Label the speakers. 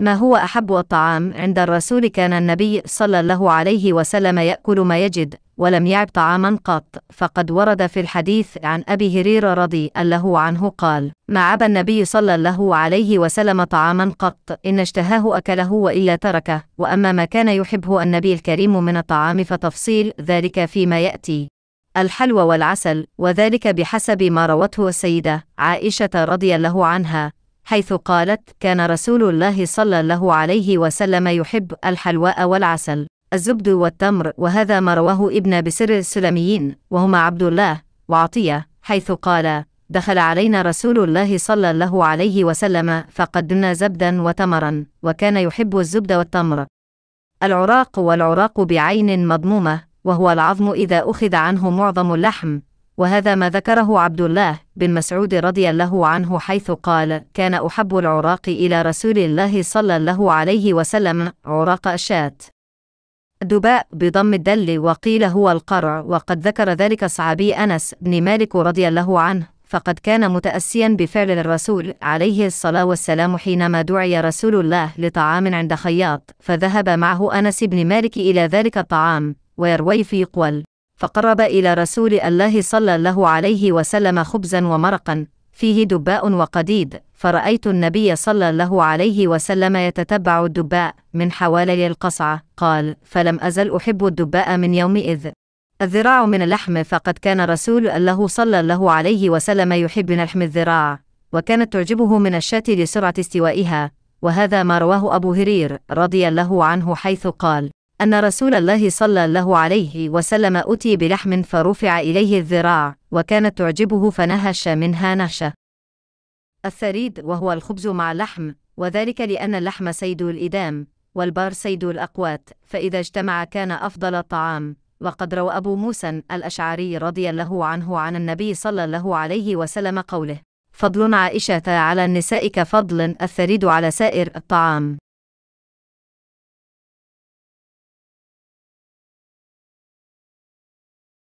Speaker 1: ما هو أحب الطعام عند الرسول كان النبي صلى الله عليه وسلم يأكل ما يجد ولم يعب طعاما قط فقد ورد في الحديث عن أبي هريرة رضي الله عنه قال ما عب النبي صلى الله عليه وسلم طعاما قط إن اشتهاه أكله وإلا تركه وأما ما كان يحبه النبي الكريم من الطعام فتفصيل ذلك فيما يأتي الحلوى والعسل وذلك بحسب ما روته السيدة عائشة رضي الله عنها حيث قالت كان رسول الله صلى الله عليه وسلم يحب الحلواء والعسل الزبد والتمر وهذا ما رواه ابن بسر السلميين وهما عبد الله وعطية حيث قال دخل علينا رسول الله صلى الله عليه وسلم فقدمنا زبدا وتمرا وكان يحب الزبد والتمر العراق والعراق بعين مضمومة وهو العظم إذا أخذ عنه معظم اللحم وهذا ما ذكره عبد الله بن مسعود رضي الله عنه حيث قال كان أحب العراق إلى رسول الله صلى الله عليه وسلم عراق أشات دباء بضم الدل وقيل هو القرع وقد ذكر ذلك صعبي أنس بن مالك رضي الله عنه فقد كان متأسيا بفعل الرسول عليه الصلاة والسلام حينما دعي رسول الله لطعام عند خياط فذهب معه أنس بن مالك إلى ذلك الطعام ويروي في قول فقرب إلى رسول الله صلى الله عليه وسلم خبزا ومرقا فيه دباء وقديد فرأيت النبي صلى الله عليه وسلم يتتبع الدباء من حوالي القصعة قال فلم أزل أحب الدباء من يومئذ الذراع من اللحم فقد كان رسول الله صلى الله عليه وسلم يحب لحم الذراع وكانت تعجبه من الشاة لسرعة استوائها وهذا ما رواه أبو هرير رضي الله عنه حيث قال أن رسول الله صلى الله عليه وسلم أتي بلحم فرفع إليه الذراع وكانت تعجبه فنهش منها نهشة الثريد وهو الخبز مع اللحم وذلك لأن اللحم سيد الإدام والبار سيد الأقوات فإذا اجتمع كان أفضل الطعام وقد روى أبو موسى الأشعري رضي الله عنه عن النبي صلى الله عليه وسلم قوله فضل عائشة على النساء كفضل الثريد على سائر الطعام